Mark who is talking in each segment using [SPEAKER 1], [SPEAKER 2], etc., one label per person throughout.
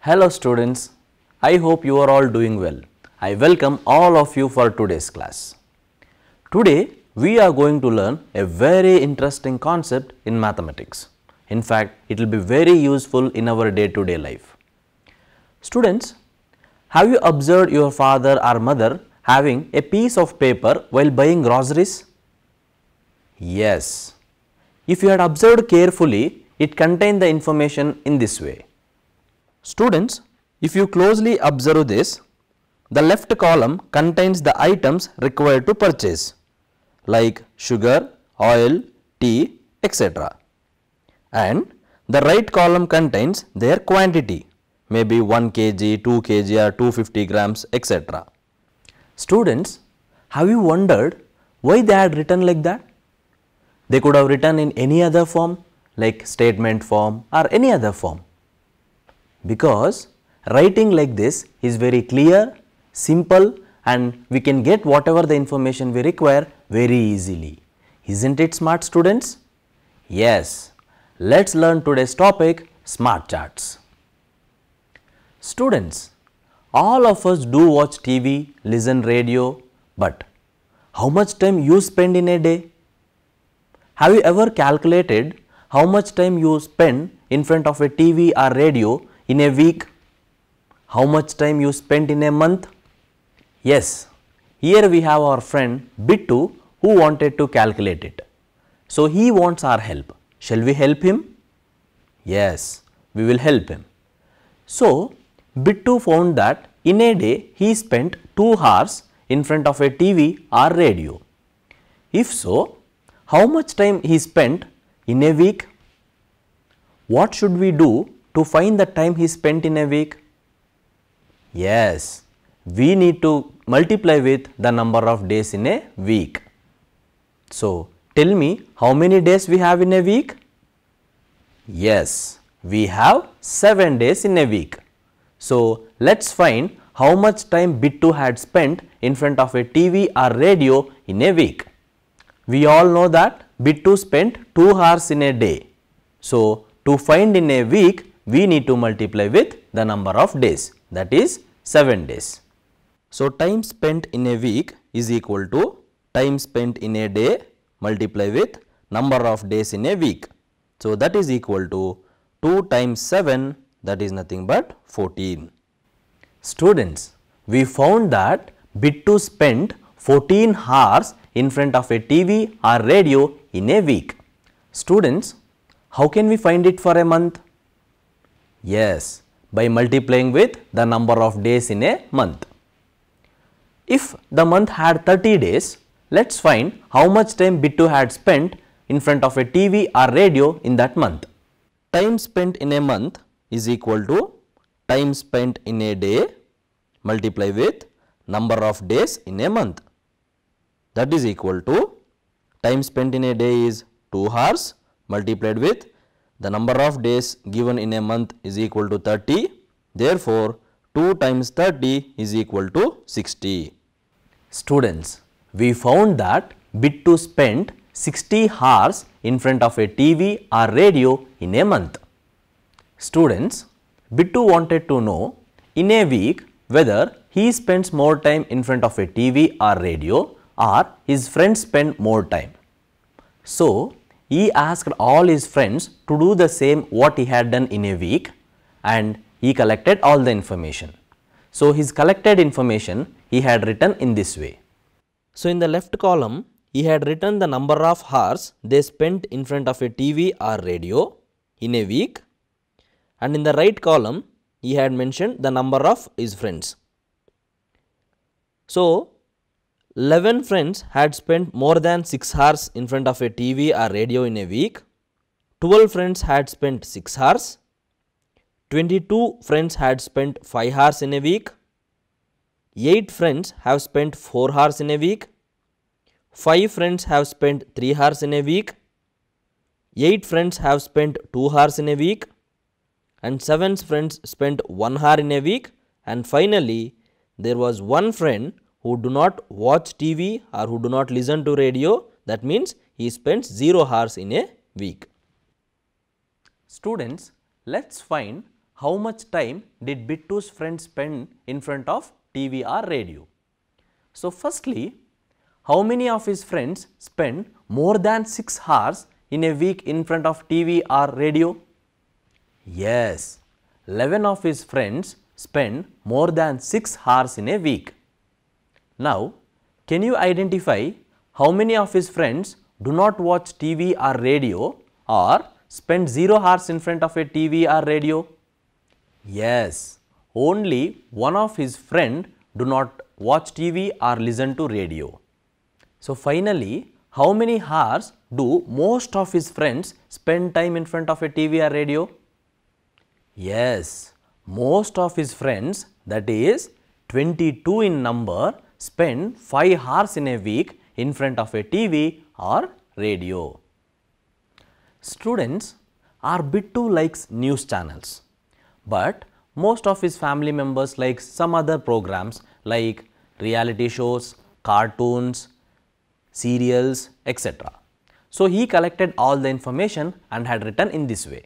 [SPEAKER 1] Hello students, I hope you are all doing well. I welcome all of you for today's class. Today we are going to learn a very interesting concept in mathematics. In fact, it will be very useful in our day to day life. Students, have you observed your father or mother having a piece of paper while buying groceries? Yes. If you had observed carefully, it contained the information in this way. Students, if you closely observe this, the left column contains the items required to purchase like sugar, oil, tea, etc and the right column contains their quantity maybe 1 kg, 2 kg or 250 grams etc. Students, have you wondered why they had written like that? They could have written in any other form like statement form or any other form because writing like this is very clear, simple and we can get whatever the information we require very easily. Isn't it smart students? Yes, Let's learn today's topic smart charts. Students, all of us do watch TV, listen radio, but how much time you spend in a day? Have you ever calculated how much time you spend in front of a TV or radio in a week? How much time you spend in a month? Yes, here we have our friend Bittu who wanted to calculate it. So he wants our help. Shall we help him? Yes, we will help him. So, Bittu found that in a day he spent 2 hours in front of a TV or radio. If so, how much time he spent in a week? What should we do to find the time he spent in a week? Yes, we need to multiply with the number of days in a week. So, Tell me how many days we have in a week? Yes, we have 7 days in a week. So, let us find how much time Bittu had spent in front of a TV or radio in a week. We all know that Bittu spent 2 hours in a day. So, to find in a week, we need to multiply with the number of days that is 7 days. So, time spent in a week is equal to time spent in a day multiply with number of days in a week. So, that is equal to 2 times 7 that is nothing but 14. Students, we found that Bittu spent 14 hours in front of a TV or radio in a week. Students, how can we find it for a month? Yes, by multiplying with the number of days in a month. If the month had 30 days, let us find how much time Bittu had spent in front of a TV or radio in that month. Time spent in a month is equal to time spent in a day multiply with number of days in a month. That is equal to time spent in a day is 2 hours multiplied with the number of days given in a month is equal to 30. Therefore, 2 times 30 is equal to 60. Students, we found that Bittu spent 60 hours in front of a TV or radio in a month. Students, Bittu wanted to know in a week whether he spends more time in front of a TV or radio or his friends spend more time. So, he asked all his friends to do the same what he had done in a week and he collected all the information. So, his collected information he had written in this way. So in the left column, he had written the number of hours they spent in front of a TV or radio in a week. And in the right column, he had mentioned the number of his friends. So, 11 friends had spent more than 6 hours in front of a TV or radio in a week. 12 friends had spent 6 hours. 22 friends had spent 5 hours in a week. 8 friends have spent 4 hours in a week, 5 friends have spent 3 hours in a week, 8 friends have spent 2 hours in a week and 7 friends spent 1 hour in a week and finally there was one friend who do not watch TV or who do not listen to radio that means he spends 0 hours in a week. Students, let's find how much time did Bittu's friend spend in front of TV or radio. So, firstly, how many of his friends spend more than 6 hours in a week in front of TV or radio? Yes, 11 of his friends spend more than 6 hours in a week. Now, can you identify how many of his friends do not watch TV or radio or spend 0 hours in front of a TV or radio? Yes, only one of his friend do not watch TV or listen to radio. So, finally, how many hours do most of his friends spend time in front of a TV or radio? Yes, most of his friends that is 22 in number spend 5 hours in a week in front of a TV or radio. Students, our bit too likes news channels, but most of his family members like some other programs like reality shows, cartoons, serials, etc. So he collected all the information and had written in this way.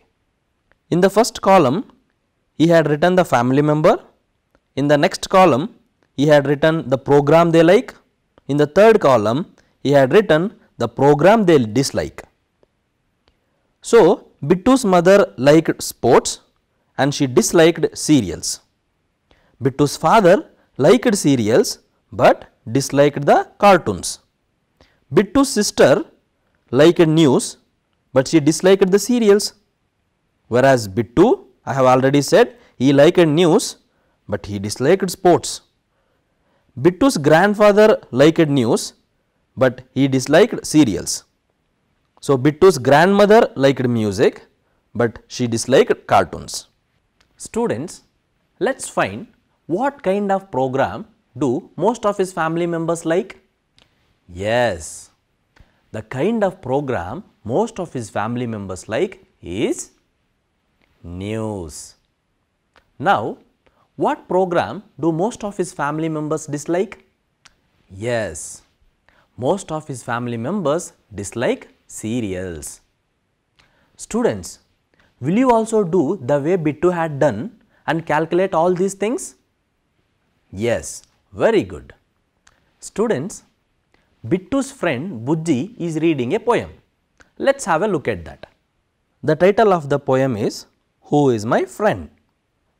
[SPEAKER 1] In the first column, he had written the family member. In the next column, he had written the program they like. In the third column, he had written the program they dislike. So, Bittu's mother liked sports, and she disliked cereals. Bittu's father liked cereals but disliked the cartoons. Bittu's sister liked news but she disliked the cereals. Whereas Bittu, I have already said, he liked news but he disliked sports. Bittu's grandfather liked news but he disliked cereals. So, Bittu's grandmother liked music but she disliked cartoons. Students, let's find what kind of program do most of his family members like? Yes, the kind of program most of his family members like is news. Now, what program do most of his family members dislike? Yes, most of his family members dislike serials. Students, Will you also do the way Bittu had done and calculate all these things? Yes, very good. Students, Bittu's friend Bujji is reading a poem. Let us have a look at that. The title of the poem is Who is my friend?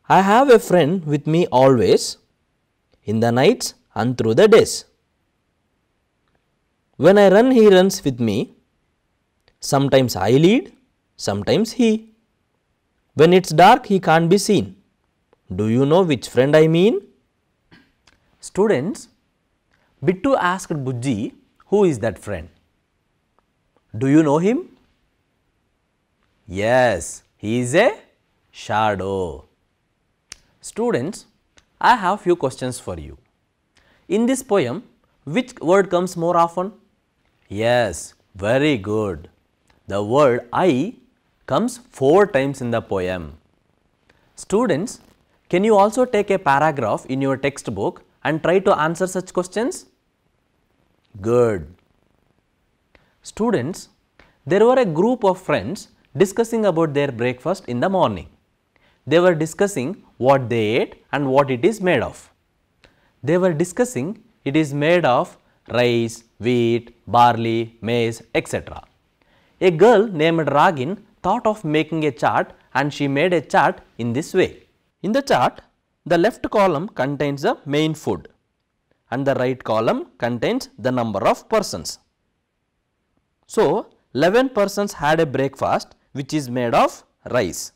[SPEAKER 1] I have a friend with me always, in the nights and through the days. When I run, he runs with me. Sometimes I lead, sometimes he. When it's dark, he can't be seen. Do you know which friend I mean? Students, Bittu asked Bujji, who is that friend? Do you know him? Yes, he is a shadow. Students, I have few questions for you. In this poem, which word comes more often? Yes, very good. The word I comes 4 times in the poem. Students, can you also take a paragraph in your textbook and try to answer such questions? Good. Students, there were a group of friends discussing about their breakfast in the morning. They were discussing what they ate and what it is made of. They were discussing it is made of rice, wheat, barley, maize, etc. A girl named Ragin thought of making a chart and she made a chart in this way. In the chart, the left column contains the main food and the right column contains the number of persons. So, 11 persons had a breakfast which is made of rice.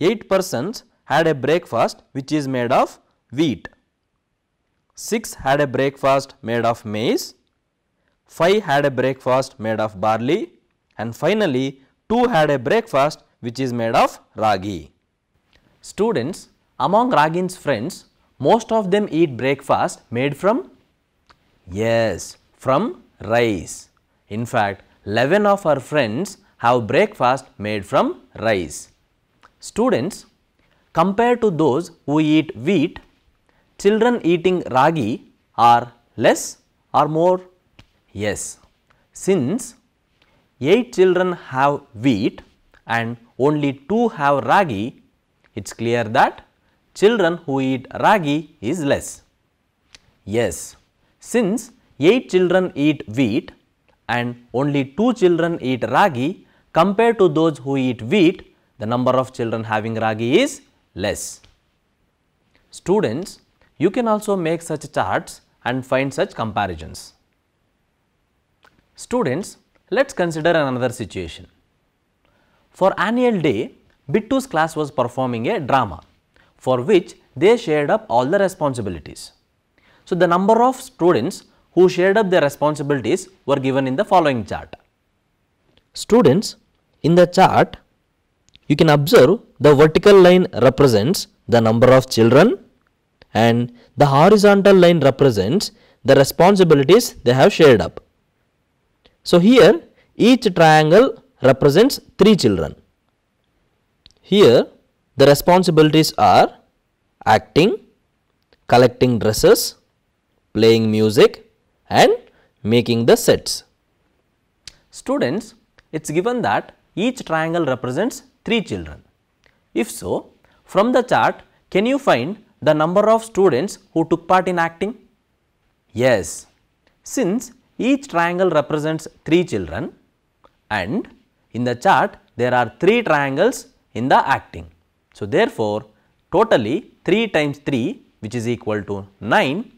[SPEAKER 1] 8 persons had a breakfast which is made of wheat. 6 had a breakfast made of maize. 5 had a breakfast made of barley. And finally, two had a breakfast which is made of ragi. Students, among Ragin's friends, most of them eat breakfast made from? Yes, from rice. In fact, 11 of her friends have breakfast made from rice. Students, compared to those who eat wheat, children eating ragi are less or more? Yes, since 8 children have wheat and only 2 have ragi, it is clear that children who eat ragi is less. Yes, since 8 children eat wheat and only 2 children eat ragi compared to those who eat wheat, the number of children having ragi is less. Students, you can also make such charts and find such comparisons. Students, let us consider another situation. For annual day, Bittu's class was performing a drama for which they shared up all the responsibilities. So, the number of students who shared up their responsibilities were given in the following chart. Students, in the chart, you can observe the vertical line represents the number of children and the horizontal line represents the responsibilities they have shared up. So, here each triangle represents 3 children. Here the responsibilities are acting, collecting dresses, playing music and making the sets. Students, it is given that each triangle represents 3 children. If so, from the chart can you find the number of students who took part in acting? Yes, since each triangle represents 3 children and in the chart there are 3 triangles in the acting. So, therefore, totally 3 times 3 which is equal to 9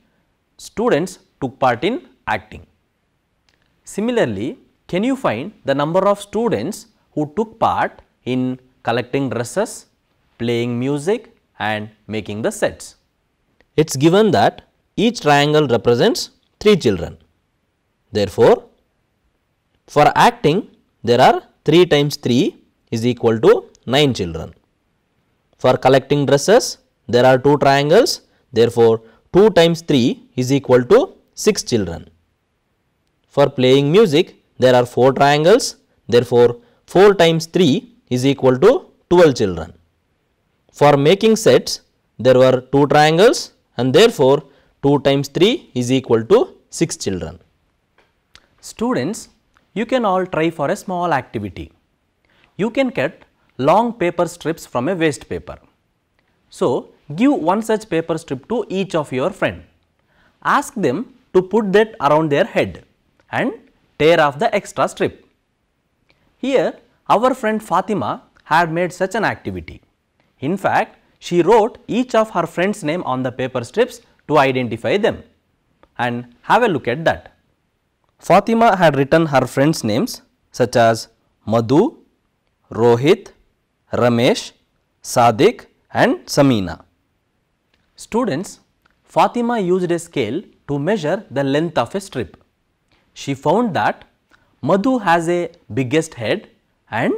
[SPEAKER 1] students took part in acting. Similarly, can you find the number of students who took part in collecting dresses, playing music and making the sets? It is given that each triangle represents 3 children. Therefore, for acting there are 3 times 3 is equal to 9 children. For collecting dresses there are 2 triangles therefore, 2 times 3 is equal to 6 children. For playing music there are 4 triangles therefore, 4 times 3 is equal to 12 children. For making sets there were 2 triangles and therefore, 2 times 3 is equal to 6 children. Students, you can all try for a small activity. You can cut long paper strips from a waste paper. So, give one such paper strip to each of your friend. Ask them to put that around their head and tear off the extra strip. Here, our friend Fatima had made such an activity. In fact, she wrote each of her friend's name on the paper strips to identify them. And have a look at that. Fatima had written her friends' names such as Madhu, Rohit, Ramesh, Sadik and Samina. Students, Fatima used a scale to measure the length of a strip. She found that Madhu has a biggest head and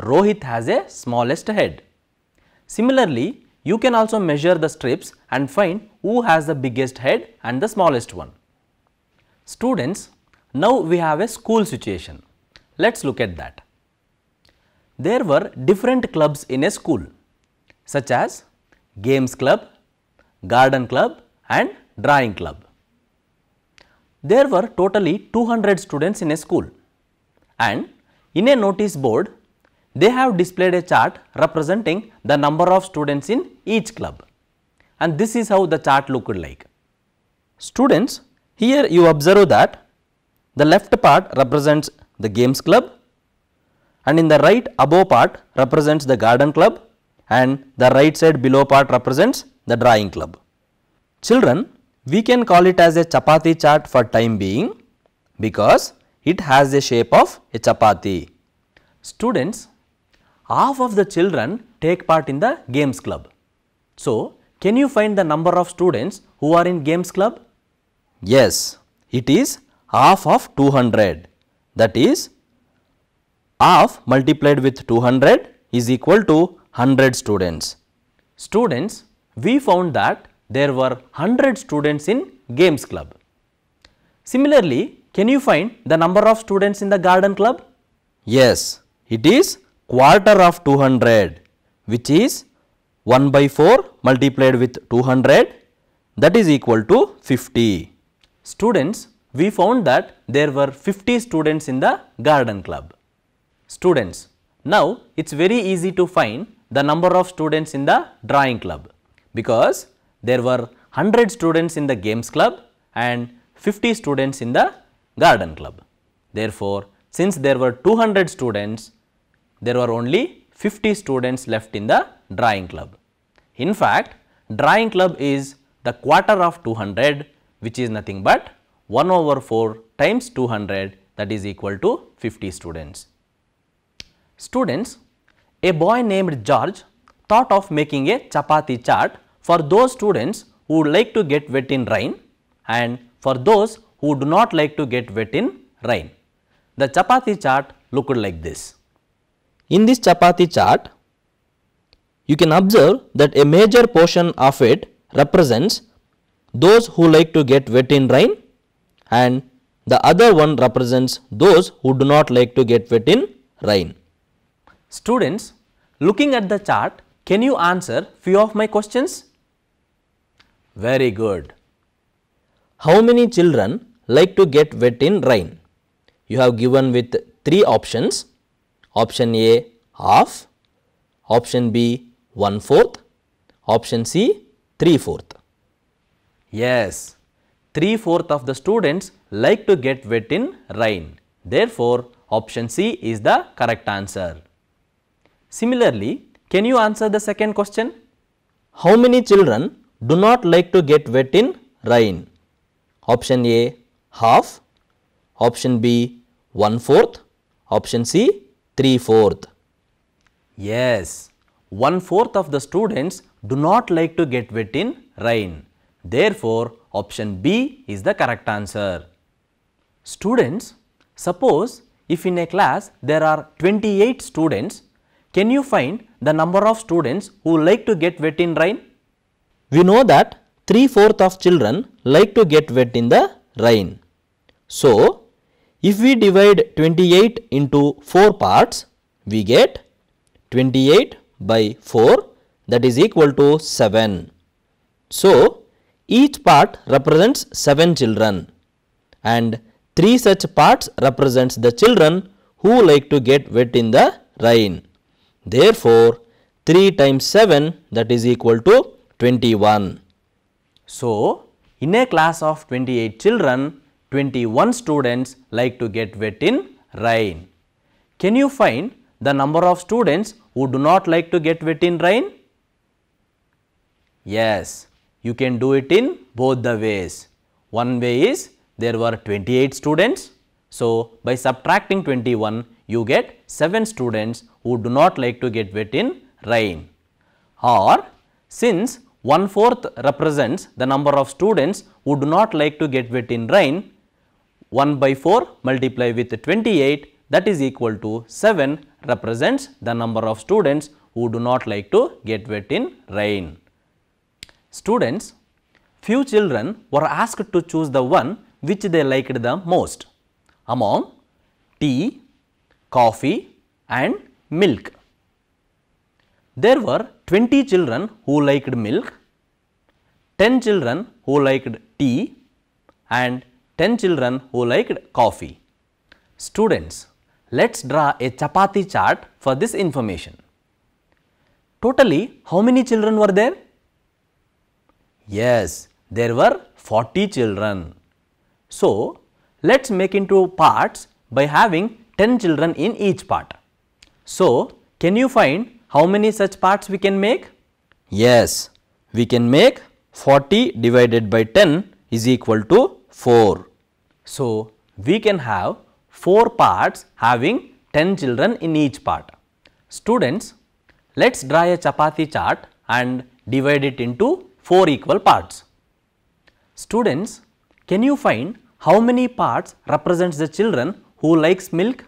[SPEAKER 1] Rohit has a smallest head. Similarly, you can also measure the strips and find who has the biggest head and the smallest one. Students, now we have a school situation. Let's look at that. There were different clubs in a school such as games club, garden club and drawing club. There were totally 200 students in a school and in a notice board they have displayed a chart representing the number of students in each club and this is how the chart looked like. Students here you observe that the left part represents the games club and in the right above part represents the garden club and the right side below part represents the drawing club. Children, we can call it as a chapati chart for time being because it has the shape of a chapati. Students, half of the children take part in the games club. So, can you find the number of students who are in games club? Yes, it is half of 200 that is half multiplied with 200 is equal to 100 students. Students, we found that there were 100 students in games club. Similarly, can you find the number of students in the garden club? Yes, it is quarter of 200 which is 1 by 4 multiplied with 200 that is equal to 50. Students, we found that there were 50 students in the garden club. Students, now it is very easy to find the number of students in the drawing club because there were 100 students in the games club and 50 students in the garden club. Therefore, since there were 200 students, there were only 50 students left in the drawing club. In fact, drawing club is the quarter of 200 which is nothing but 1 over 4 times 200 that is equal to 50 students. Students, a boy named George thought of making a chapati chart for those students who would like to get wet in rain and for those who do not like to get wet in rain. The chapati chart looked like this. In this chapati chart, you can observe that a major portion of it represents those who like to get wet in rain and the other one represents those who do not like to get wet in rain. Students, looking at the chart, can you answer few of my questions? Very good. How many children like to get wet in rain? You have given with three options. Option A, half. Option B, one fourth. Option C, three fourth. Yes, 3-4th of the students like to get wet in rain. Therefore, option C is the correct answer. Similarly, can you answer the second question? How many children do not like to get wet in rain? Option A half, option B one fourth, option C three fourth. Yes, one fourth of the students do not like to get wet in rain. Therefore, Option B is the correct answer. Students, suppose if in a class there are 28 students, can you find the number of students who like to get wet in rain? We know that 3 fourth of children like to get wet in the rain. So, if we divide 28 into 4 parts, we get 28 by 4 that is equal to 7. So, each part represents 7 children and 3 such parts represents the children who like to get wet in the rain. Therefore, 3 times 7 that is equal to 21. So, in a class of 28 children, 21 students like to get wet in rain. Can you find the number of students who do not like to get wet in rain? Yes, you can do it in both the ways. One way is there were 28 students. So, by subtracting 21, you get 7 students who do not like to get wet in rain. Or since one fourth represents the number of students who do not like to get wet in rain, 1 by 4 multiply with 28 that is equal to 7 represents the number of students who do not like to get wet in rain. Students, few children were asked to choose the one which they liked the most among tea, coffee and milk. There were 20 children who liked milk, 10 children who liked tea and 10 children who liked coffee. Students, let's draw a chapati chart for this information. Totally, how many children were there? Yes, there were 40 children. So, let us make into parts by having 10 children in each part. So, can you find how many such parts we can make? Yes, we can make 40 divided by 10 is equal to 4. So, we can have 4 parts having 10 children in each part. Students, let us draw a chapati chart and divide it into 4 equal parts. Students, can you find how many parts represents the children who likes milk?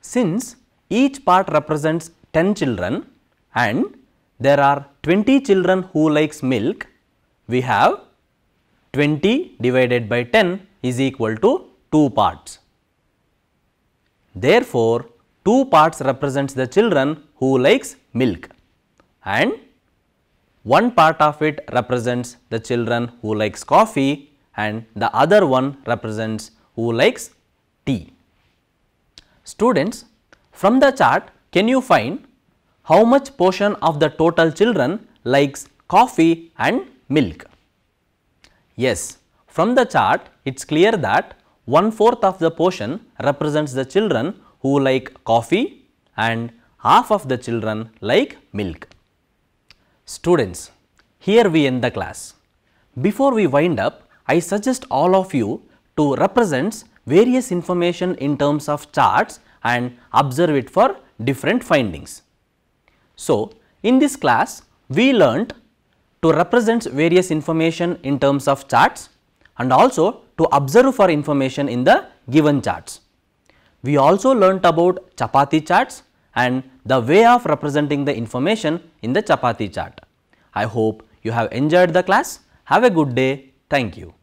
[SPEAKER 1] Since each part represents 10 children and there are 20 children who likes milk, we have 20 divided by 10 is equal to 2 parts. Therefore, 2 parts represents the children who likes milk and one part of it represents the children who likes coffee and the other one represents who likes tea. Students, from the chart, can you find how much portion of the total children likes coffee and milk? Yes, from the chart, it's clear that one fourth of the portion represents the children who like coffee and half of the children like milk. Students, here we end the class. Before we wind up, I suggest all of you to represent various information in terms of charts and observe it for different findings. So, in this class, we learnt to represent various information in terms of charts and also to observe for information in the given charts. We also learnt about chapati charts and the way of representing the information in the chapati chart. I hope you have enjoyed the class. Have a good day. Thank you.